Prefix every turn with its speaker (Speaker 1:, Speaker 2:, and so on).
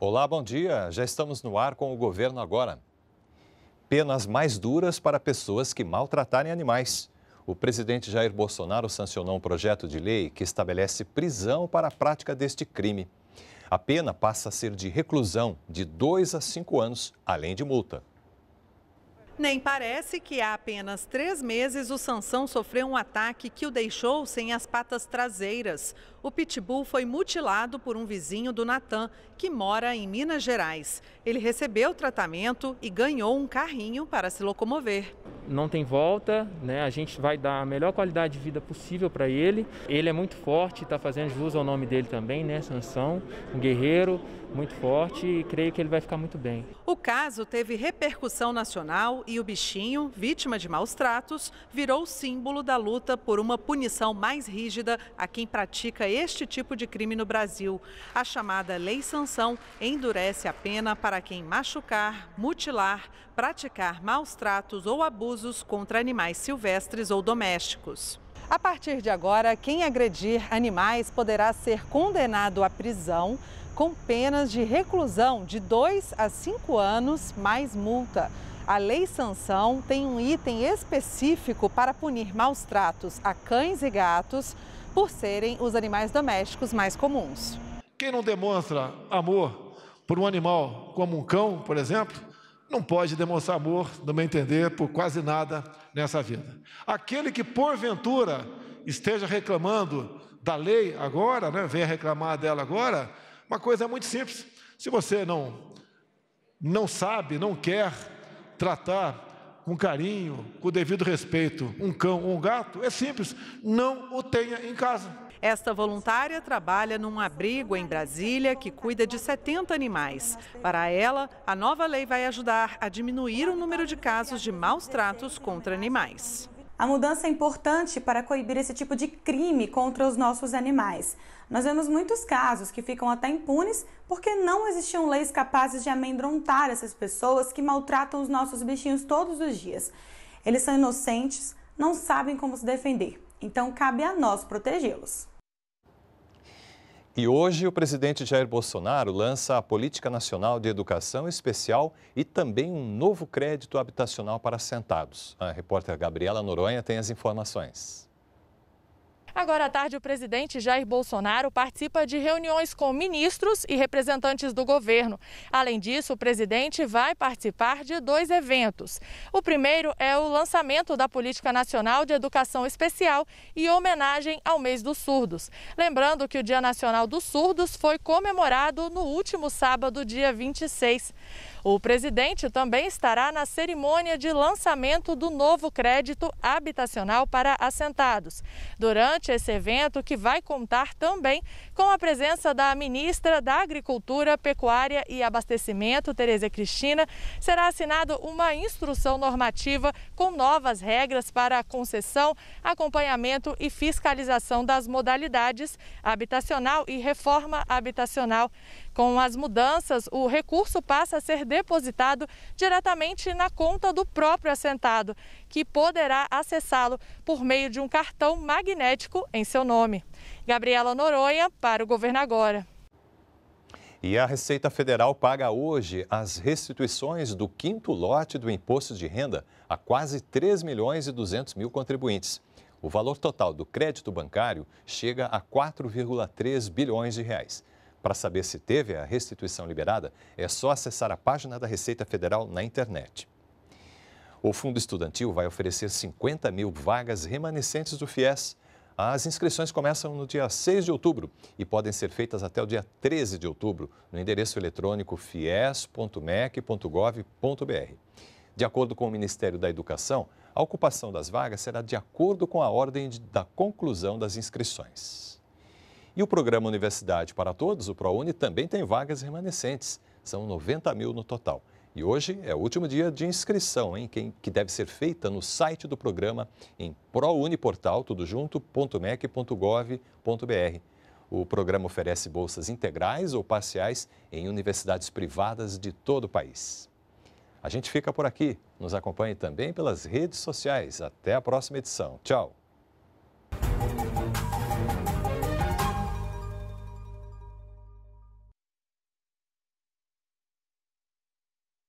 Speaker 1: Olá, bom dia. Já estamos no ar com o governo agora. Penas mais duras para pessoas que maltratarem animais. O presidente Jair Bolsonaro sancionou um projeto de lei que estabelece prisão para a prática deste crime. A pena passa a ser de reclusão de dois a cinco anos, além de multa.
Speaker 2: Nem parece que há apenas três meses o Sansão sofreu um ataque que o deixou sem as patas traseiras. O pitbull foi mutilado por um vizinho do Natan, que mora em Minas Gerais. Ele recebeu tratamento e ganhou um carrinho para se locomover
Speaker 3: não tem volta, né? A gente vai dar a melhor qualidade de vida possível para ele. Ele é muito forte, está fazendo jus ao nome dele também, né? Sansão, um guerreiro muito forte e creio que ele vai ficar muito bem.
Speaker 2: O caso teve repercussão nacional e o bichinho, vítima de maus tratos, virou símbolo da luta por uma punição mais rígida a quem pratica este tipo de crime no Brasil. A chamada Lei Sansão endurece a pena para quem machucar, mutilar, praticar maus tratos ou abuso abusos contra animais silvestres ou domésticos. A partir de agora, quem agredir animais poderá ser condenado à prisão com penas de reclusão de 2 a 5 anos mais multa. A lei sanção tem um item específico para punir maus tratos a cães e gatos por serem os animais domésticos mais comuns.
Speaker 1: Quem não demonstra amor por um animal como um cão, por exemplo, não pode demonstrar amor, no meu entender, por quase nada nessa vida. Aquele que porventura esteja reclamando da lei agora, né, venha reclamar dela agora, uma coisa é muito simples. Se você não não sabe, não quer tratar com carinho, com devido respeito, um cão ou um gato, é simples,
Speaker 2: não o tenha em casa. Esta voluntária trabalha num abrigo em Brasília que cuida de 70 animais. Para ela, a nova lei vai ajudar a diminuir o número de casos de maus tratos contra animais.
Speaker 3: A mudança é importante para coibir esse tipo de crime contra os nossos animais. Nós vemos muitos casos que ficam até impunes porque não existiam leis capazes de amedrontar essas pessoas que maltratam os nossos bichinhos todos os dias. Eles são inocentes, não sabem como se defender. Então, cabe a nós protegê-los.
Speaker 1: E hoje, o presidente Jair Bolsonaro lança a Política Nacional de Educação Especial e também um novo crédito habitacional para sentados. A repórter Gabriela Noronha tem as informações.
Speaker 3: Agora à tarde, o presidente Jair Bolsonaro participa de reuniões com ministros e representantes do governo. Além disso, o presidente vai participar de dois eventos. O primeiro é o lançamento da Política Nacional de Educação Especial e homenagem ao mês dos surdos. Lembrando que o Dia Nacional dos Surdos foi comemorado no último sábado, dia 26. O presidente também estará na cerimônia de lançamento do novo crédito habitacional para assentados. Durante esse evento, que vai contar também com a presença da ministra da Agricultura, Pecuária e Abastecimento, Tereza Cristina, será assinado uma instrução normativa com novas regras para a concessão, acompanhamento e fiscalização das modalidades habitacional e reforma habitacional com as mudanças, o recurso passa a ser depositado diretamente na conta do próprio assentado, que poderá acessá-lo por meio de um cartão magnético em seu nome. Gabriela Noronha, para o Governo Agora.
Speaker 1: E a Receita Federal paga hoje as restituições do quinto lote do imposto de renda a quase 3 milhões e 200 mil contribuintes. O valor total do crédito bancário chega a 4,3 bilhões de reais. Para saber se teve a restituição liberada, é só acessar a página da Receita Federal na internet. O Fundo Estudantil vai oferecer 50 mil vagas remanescentes do FIES. As inscrições começam no dia 6 de outubro e podem ser feitas até o dia 13 de outubro no endereço eletrônico fies.mec.gov.br. De acordo com o Ministério da Educação, a ocupação das vagas será de acordo com a ordem da conclusão das inscrições. E o programa Universidade para Todos, o ProUni, também tem vagas remanescentes. São 90 mil no total. E hoje é o último dia de inscrição, hein? Quem, que deve ser feita no site do programa em prouniportal, tudo O programa oferece bolsas integrais ou parciais em universidades privadas de todo o país. A gente fica por aqui. Nos acompanhe também pelas redes sociais. Até a próxima edição. Tchau!